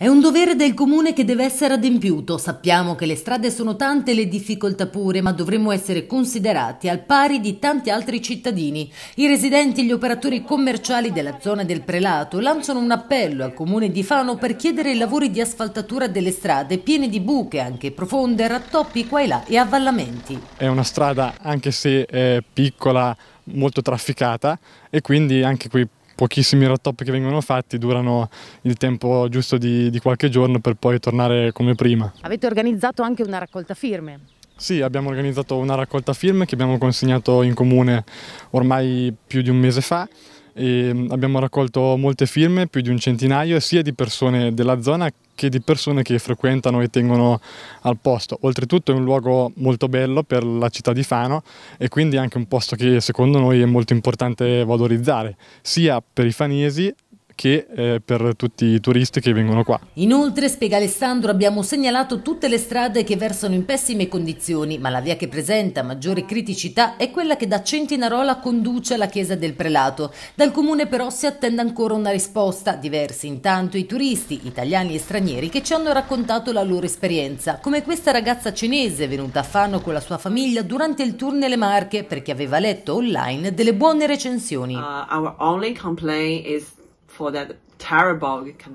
È un dovere del comune che deve essere adempiuto. Sappiamo che le strade sono tante e le difficoltà pure, ma dovremmo essere considerati al pari di tanti altri cittadini. I residenti e gli operatori commerciali della zona del Prelato lanciano un appello al comune di Fano per chiedere i lavori di asfaltatura delle strade piene di buche, anche profonde, rattoppi qua e là e avvallamenti. È una strada, anche se eh, piccola, molto trafficata e quindi anche qui pochissimi rattoppi che vengono fatti durano il tempo giusto di, di qualche giorno per poi tornare come prima. Avete organizzato anche una raccolta firme? Sì, abbiamo organizzato una raccolta firme che abbiamo consegnato in comune ormai più di un mese fa e ehm, abbiamo raccolto molte firme, più di un centinaio, sia di persone della zona che di persone che frequentano e tengono al posto. Oltretutto è un luogo molto bello per la città di Fano e quindi anche un posto che secondo noi è molto importante valorizzare, sia per i fanesi che eh, per tutti i turisti che vengono qua. Inoltre, spiega Alessandro, abbiamo segnalato tutte le strade che versano in pessime condizioni, ma la via che presenta maggiore criticità è quella che da Centinarola conduce alla chiesa del prelato. Dal comune però si attende ancora una risposta, diversi intanto i turisti, italiani e stranieri, che ci hanno raccontato la loro esperienza, come questa ragazza cinese venuta a Fano con la sua famiglia durante il tour nelle Marche perché aveva letto online delle buone recensioni. Uh,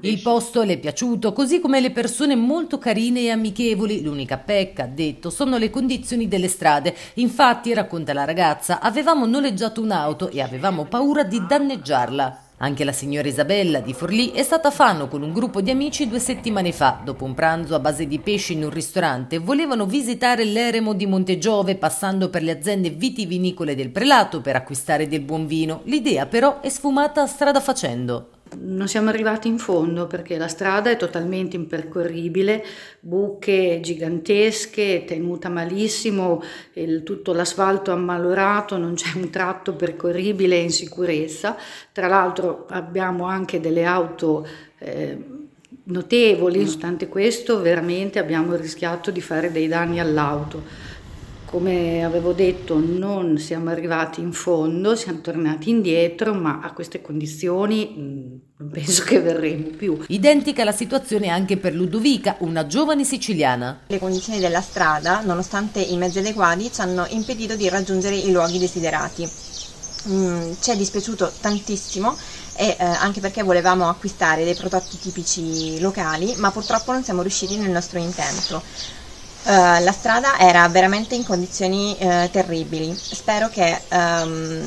il posto le è piaciuto, così come le persone molto carine e amichevoli. L'unica pecca, ha detto, sono le condizioni delle strade. Infatti, racconta la ragazza, avevamo noleggiato un'auto e avevamo paura di danneggiarla. Anche la signora Isabella di Forlì è stata a Fano con un gruppo di amici due settimane fa. Dopo un pranzo a base di pesci in un ristorante, volevano visitare l'eremo di Montegiove passando per le aziende vitivinicole del Prelato per acquistare del buon vino. L'idea però è sfumata strada facendo non siamo arrivati in fondo perché la strada è totalmente impercorribile, buche gigantesche, tenuta malissimo, il, tutto l'asfalto ammalorato, non c'è un tratto percorribile in sicurezza. Tra l'altro abbiamo anche delle auto eh, notevoli, mm. nonostante questo veramente abbiamo rischiato di fare dei danni all'auto. Come avevo detto non siamo arrivati in fondo, siamo tornati indietro, ma a queste condizioni mm, non penso che verremo più. Identica la situazione anche per Ludovica, una giovane siciliana. Le condizioni della strada, nonostante i mezzi adeguati, ci hanno impedito di raggiungere i luoghi desiderati. Mm, ci è dispiaciuto tantissimo e, eh, anche perché volevamo acquistare dei prodotti tipici locali, ma purtroppo non siamo riusciti nel nostro intento. Uh, la strada era veramente in condizioni uh, terribili. Spero che um,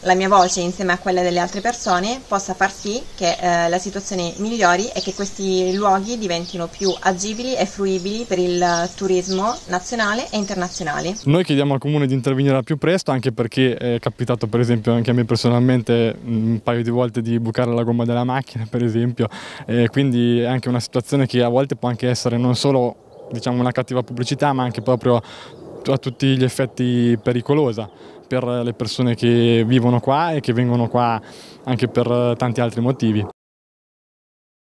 la mia voce insieme a quella delle altre persone possa far sì che uh, la situazione migliori e che questi luoghi diventino più agibili e fruibili per il turismo nazionale e internazionale. Noi chiediamo al comune di intervenire al più presto anche perché è capitato per esempio anche a me personalmente mm, un paio di volte di bucare la gomma della macchina per esempio e quindi è anche una situazione che a volte può anche essere non solo diciamo, una cattiva pubblicità ma anche proprio a tutti gli effetti pericolosa per le persone che vivono qua e che vengono qua anche per tanti altri motivi.